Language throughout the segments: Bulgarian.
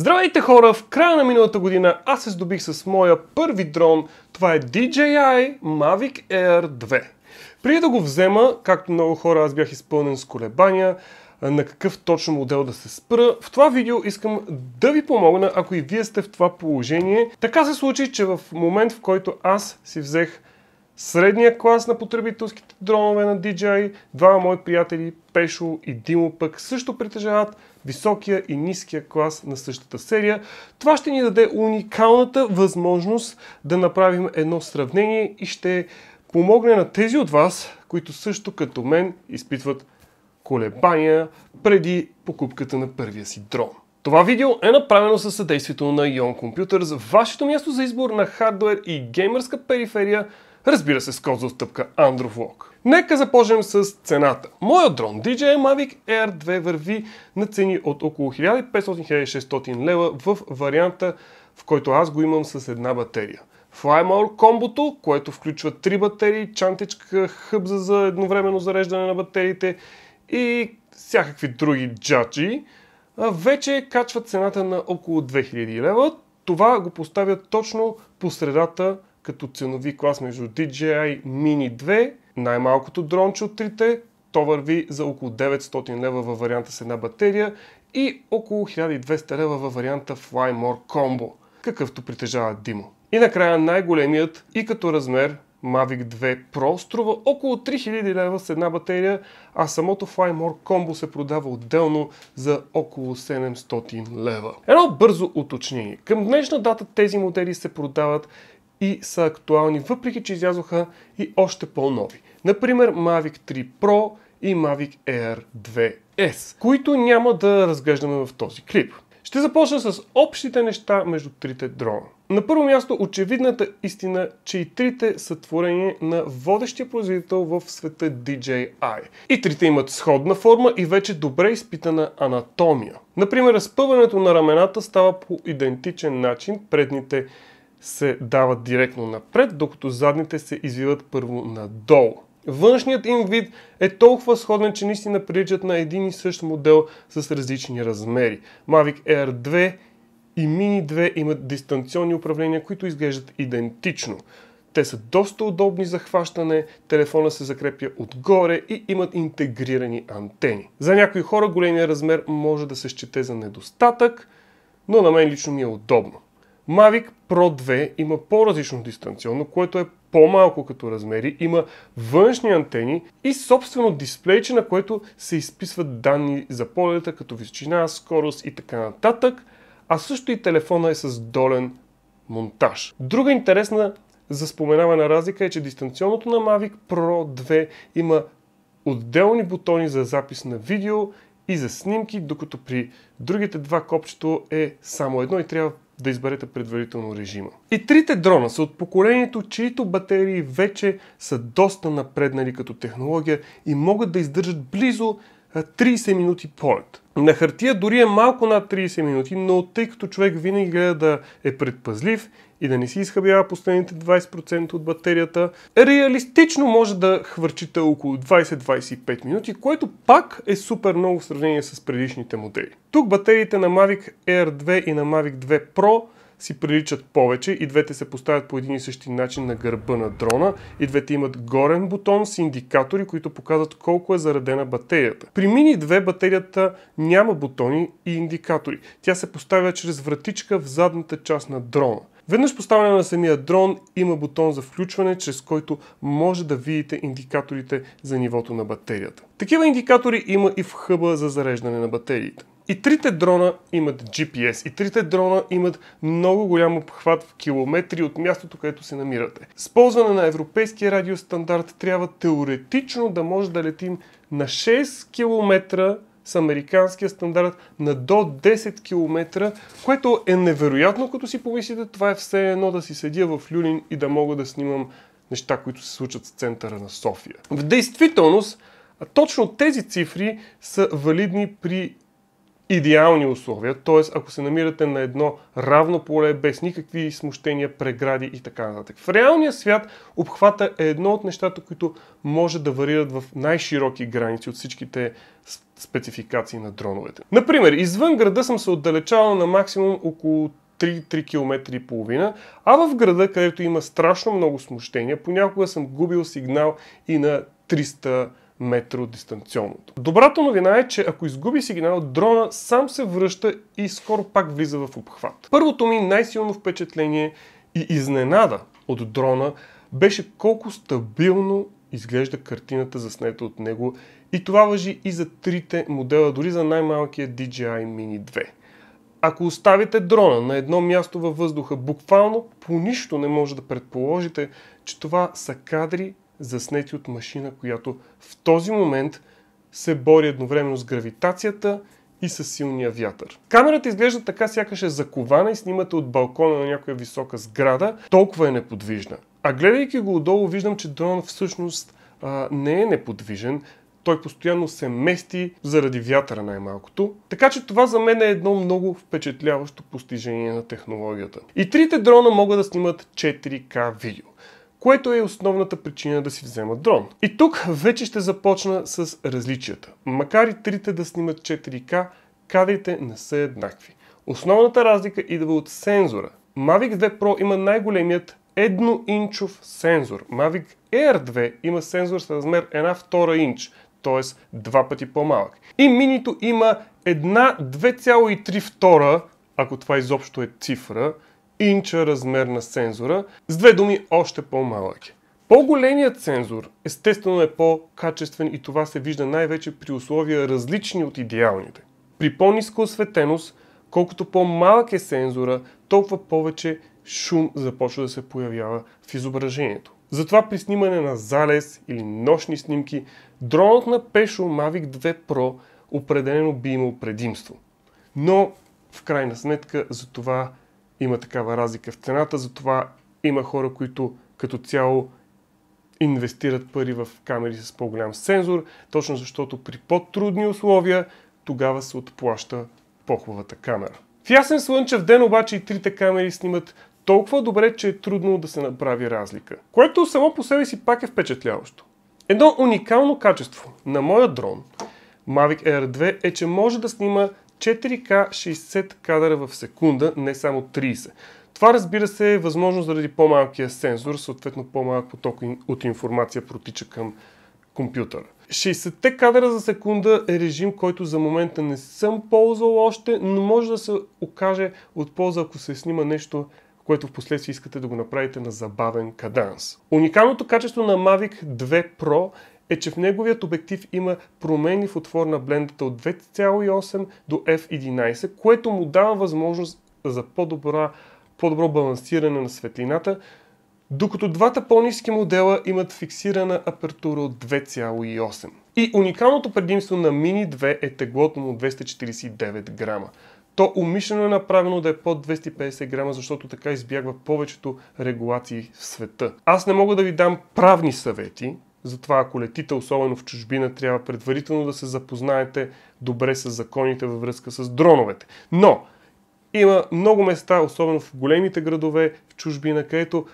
Здравейте хора! В края на миналата година аз се здобих с моя първи дрон. Това е DJI Mavic Air 2. Преди да го взема, както много хора, аз бях изпълнен с колебания на какъв точно модел да се спра. В това видео искам да ви помогна, ако и вие сте в това положение. Така се случи, че в момент в който аз си взех средния клас на потребителските дронове на DJI, два мои приятели Пешо и Димо пък също притежават високия и ниския клас на същата серия. Това ще ни даде уникалната възможност да направим едно сравнение и ще помогне на тези от вас, които също като мен изпитват колебания преди покупката на първия си дрон. Това видео е направено със съдействието на Ion Computers, вашето място за избор на хардвер и геймерска периферия – Разбира се, с код за отстъпка Android Vlog. Нека започнем с цената. Моят дрон DJI Mavic Air 2 върви на цени от около 1500-1600 лева в варианта, в който аз го имам с една батерия. FlyMore комбото, което включва 3 батерии, чантичка, хъбза за едновременно зареждане на батериите и всякакви други джаджи, вече качва цената на около 2000 лева. Това го поставя точно по средата като ценови клас между DJI Mini 2, най-малкото дронче от трите, то върви за около 900 лева във варианта с една батерия и около 1200 лева във варианта Flymore Combo, какъвто притежава Димо. И накрая най-големият и като размер Mavic 2 Pro струва около 3000 лева с една батерия, а самото More Combo се продава отделно за около 700 лева. Едно бързо уточнение. Към днешна дата тези модели се продават и са актуални, въпреки че излязоха и още по-нови. Например Mavic 3 Pro и Mavic Air 2S, които няма да разглеждаме в този клип. Ще започна с общите неща между трите дрона. На първо място очевидната истина, че и трите са творени на водещия производител в света DJI. И трите имат сходна форма и вече добре изпитана анатомия. Например, разпъването на рамената става по идентичен начин. Предните се дават директно напред, докато задните се извиват първо надолу. Външният им вид е толкова сходен, че наистина приличат на един и същ модел с различни размери. Mavic Air 2 и Mini 2 имат дистанционни управления, които изглеждат идентично. Те са доста удобни за хващане, телефона се закрепя отгоре и имат интегрирани антени. За някои хора големия размер може да се счете за недостатък, но на мен лично ми е удобно. Mavic Pro 2 има по-различно дистанционно, което е по-малко като размери, има външни антени и собствено дисплейче, на което се изписват данни за полета, като височина, скорост и така нататък, а също и телефона е с долен монтаж. Друга интересна за на разлика е, че дистанционното на Mavic Pro 2 има отделни бутони за запис на видео и за снимки, докато при другите два копчето е само едно и трябва да изберете предварително режима. И трите дрона са от поколението, чието батерии вече са доста напреднали като технология и могат да издържат близо 30 минути полет. На хартия дори е малко над 30 минути, но тъй като човек винаги гледа да е предпазлив и да не си изхабява последните 20% от батерията, реалистично може да хвърчите около 20-25 минути, което пак е супер много в сравнение с предишните модели. Тук батериите на Mavic Air 2 и на Mavic 2 Pro – си приличат повече и двете се поставят по един и същи начин на гърба на дрона и двете имат горен бутон с индикатори, които показват колко е заредена батерията. При Mini 2 батерията няма бутони и индикатори. Тя се поставя чрез вратичка в задната част на дрона. Веднъж поставяне на самия дрон има бутон за включване, чрез който може да видите индикаторите за нивото на батерията. Такива индикатори има и в хъба за зареждане на батериите. И трите дрона имат GPS. И трите дрона имат много голям обхват в километри от мястото, където се намирате. С ползване на европейския радиостандарт трябва теоретично да може да летим на 6 км с американския стандарт на до 10 км, което е невероятно, като си помислите, това е все едно да си седя в Люлин и да мога да снимам неща, които се случат с центъра на София. В действителност, точно тези цифри са валидни при идеални условия, т.е. ако се намирате на едно равно поле, без никакви смущения, прегради и така нататък. В реалния свят обхвата е едно от нещата, които може да варират в най-широки граници от всичките спецификации на дроновете. Например, извън града съм се отдалечавал на максимум около 3-3 км и половина, а в града, където има страшно много смущения, понякога съм губил сигнал и на 300 км метро дистанционното. Добрата новина е, че ако изгуби сигнал, дрона сам се връща и скоро пак влиза в обхват. Първото ми най-силно впечатление и изненада от дрона беше колко стабилно изглежда картината заснета от него и това въжи и за трите модела, дори за най-малкия DJI Mini 2. Ако оставите дрона на едно място във въздуха, буквално по нищо не може да предположите, че това са кадри заснети от машина, която в този момент се бори едновременно с гравитацията и с силния вятър. Камерата изглежда така сякаш е закована и снимате от балкона на някоя висока сграда, толкова е неподвижна. А гледайки го отдолу виждам, че дронът всъщност а, не е неподвижен, той постоянно се мести заради вятъра най-малкото. Така че това за мен е едно много впечатляващо постижение на технологията. И трите дрона могат да снимат 4К видео което е основната причина да си взема дрон. И тук вече ще започна с различията. Макар и трите да снимат 4К, кадрите не са еднакви. Основната разлика идва от сензора. Mavic 2 Pro има най-големият едноинчов сензор. Mavic Air 2 има сензор с размер 1,2 инч, т.е. два пъти по-малък. И минито има една 2,3 втора, ако това изобщо е цифра, инча размер на сензора, с две думи още по-малък е. По-големият сензор естествено е по-качествен и това се вижда най-вече при условия различни от идеалните. При по-ниска осветеност, колкото по-малък е сензора, толкова повече шум започва да се появява в изображението. Затова при снимане на залез или нощни снимки, дронът на Peugeot Mavic 2 Pro определено би имал предимство. Но, в крайна сметка, за това има такава разлика в цената, затова има хора, които като цяло инвестират пари в камери с по-голям сензор, точно защото при по-трудни условия тогава се отплаща по-хубавата камера. В ясен слънчев ден обаче и трите камери снимат толкова добре, че е трудно да се направи разлика. Което само по себе си пак е впечатляващо. Едно уникално качество на моя дрон Mavic Air 2 е, че може да снима 4К 60 кадъра в секунда, не само 30. Това разбира се е възможно заради по-малкия сензор, съответно по-малък поток от информация протича към компютъра. 60-те кадра за секунда е режим, който за момента не съм ползвал още, но може да се окаже от полза, ако се снима нещо което в последствие искате да го направите на забавен каданс. Уникалното качество на Mavic 2 Pro е, че в неговият обектив има промени в отвор на блендата от 2,8 до f11, което му дава възможност за по-добра, по-добро балансиране на светлината, докато двата по-низки модела имат фиксирана апертура от 2,8. И уникалното предимство на Mini 2 е теглото му 249 грама. То умишлено е направено да е под 250 грама, защото така избягва повечето регулации в света. Аз не мога да ви дам правни съвети, затова ако летите, особено в чужбина, трябва предварително да се запознаете добре с законите във връзка с дроновете. Но има много места, особено в големите градове, в чужбина, където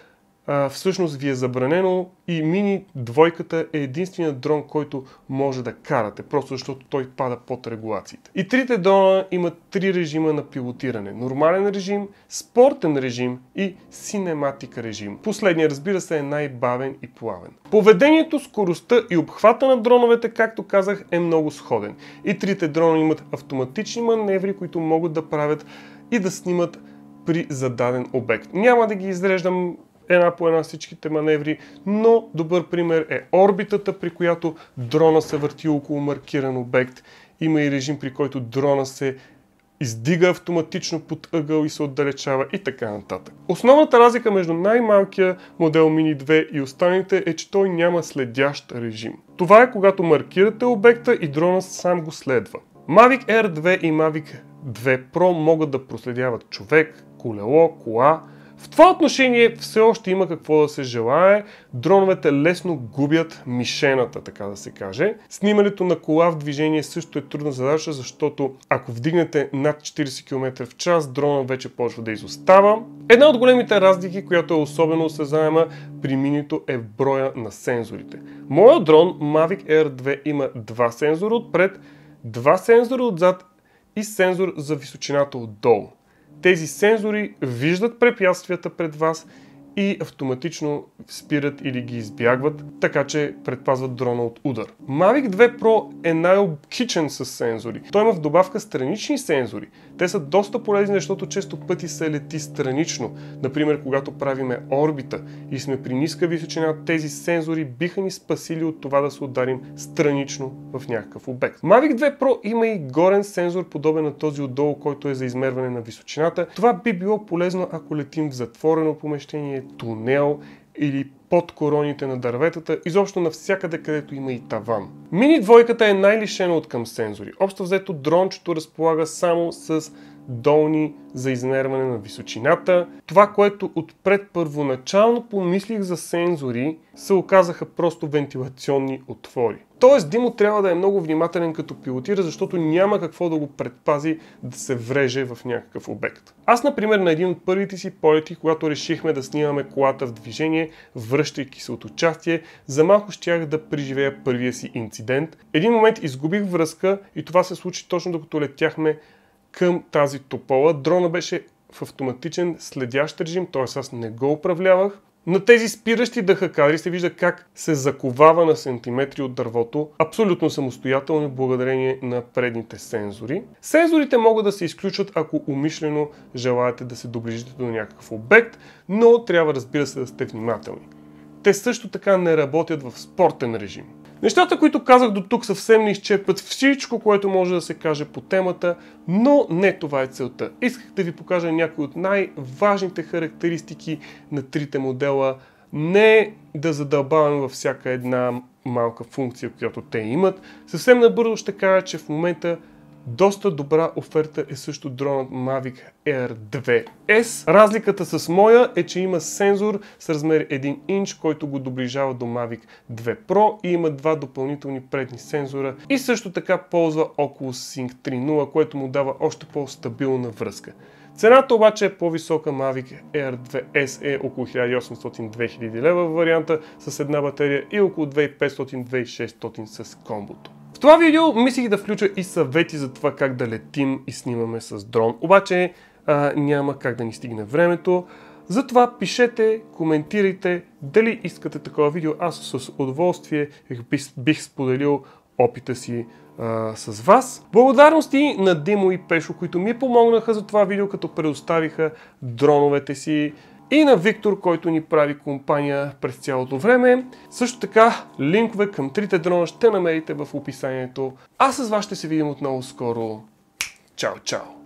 а, всъщност ви е забранено и мини двойката е единственият дрон, който може да карате, просто защото той пада под регулациите. И трите дрона имат три режима на пилотиране. Нормален режим, спортен режим и синематик режим. Последният разбира се е най-бавен и плавен. Поведението, скоростта и обхвата на дроновете, както казах, е много сходен. И трите дрона имат автоматични маневри, които могат да правят и да снимат при зададен обект. Няма да ги изреждам една по една всичките маневри, но добър пример е орбитата, при която дрона се върти около маркиран обект. Има и режим, при който дрона се издига автоматично под ъгъл и се отдалечава и така нататък. Основната разлика между най-малкия модел Mini 2 и останалите е, че той няма следящ режим. Това е когато маркирате обекта и дрона сам го следва. Mavic Air 2 и Mavic 2 Pro могат да проследяват човек, колело, кола, в това отношение все още има какво да се желае. Дроновете лесно губят мишената, така да се каже. Снимането на кола в движение също е трудна задача, защото ако вдигнете над 40 км в час, дрона вече почва да изостава. Една от големите разлики, която е особено осезаема при минито е броя на сензорите. Моят дрон Mavic Air 2 има два сензора отпред, два сензора отзад и сензор за височината отдолу тези сензори виждат препятствията пред вас и автоматично спират или ги избягват, така че предпазват дрона от удар. Mavic 2 Pro е най-обкичен с сензори. Той има в добавка странични сензори. Те са доста полезни, защото често пъти се лети странично. Например, когато правиме орбита и сме при ниска височина, тези сензори биха ни спасили от това да се ударим странично в някакъв обект. Mavic 2 Pro има и горен сензор, подобен на този отдолу, който е за измерване на височината. Това би било полезно, ако летим в затворено помещение тунел или под короните на дърветата, изобщо навсякъде, където има и таван. Мини двойката е най-лишена от към сензори. Общо взето дрончето разполага само с долни за изнерване на височината. Това, което отпред първоначално помислих за сензори, се оказаха просто вентилационни отвори. Тоест Димо трябва да е много внимателен като пилотира, защото няма какво да го предпази да се вреже в някакъв обект. Аз, например, на един от първите си полети, когато решихме да снимаме колата в движение, връщайки се от участие, за малко щях да преживея първия си инцидент. Един момент изгубих връзка и това се случи точно докато летяхме към тази топола. Дрона беше в автоматичен следящ режим, т.е. аз не го управлявах. На тези спиращи дъха кадри се вижда как се заковава на сантиметри от дървото, абсолютно самостоятелно благодарение на предните сензори. Сензорите могат да се изключват, ако умишлено желаете да се доближите до някакъв обект, но трябва разбира се да сте внимателни. Те също така не работят в спортен режим. Нещата, които казах до тук съвсем не изчерпват всичко, което може да се каже по темата, но не това е целта. Исках да ви покажа някои от най-важните характеристики на трите модела, не да задълбавам във всяка една малка функция, която те имат. Съвсем набързо ще кажа, че в момента доста добра оферта е също дронът Mavic Air 2S. Разликата с моя е, че има сензор с размер 1 инч, който го доближава до Mavic 2 Pro и има два допълнителни предни сензора и също така ползва Oculus Sync 3.0, което му дава още по-стабилна връзка. Цената обаче е по-висока, Mavic Air 2S е около 1800-2000 лева в варианта с една батерия и около 2500-2600 с комбото това видео мислих да включа и съвети за това как да летим и снимаме с дрон, обаче а, няма как да ни стигне времето. Затова пишете, коментирайте дали искате такова видео. Аз с удоволствие бих, бих споделил опита си а, с вас. Благодарности на Димо и Пешо, които ми помогнаха за това видео, като предоставиха дроновете си, и на Виктор, който ни прави компания през цялото време. Също така, линкове към трите дрона ще намерите в описанието. А с вас ще се видим отново скоро. Чао, чао!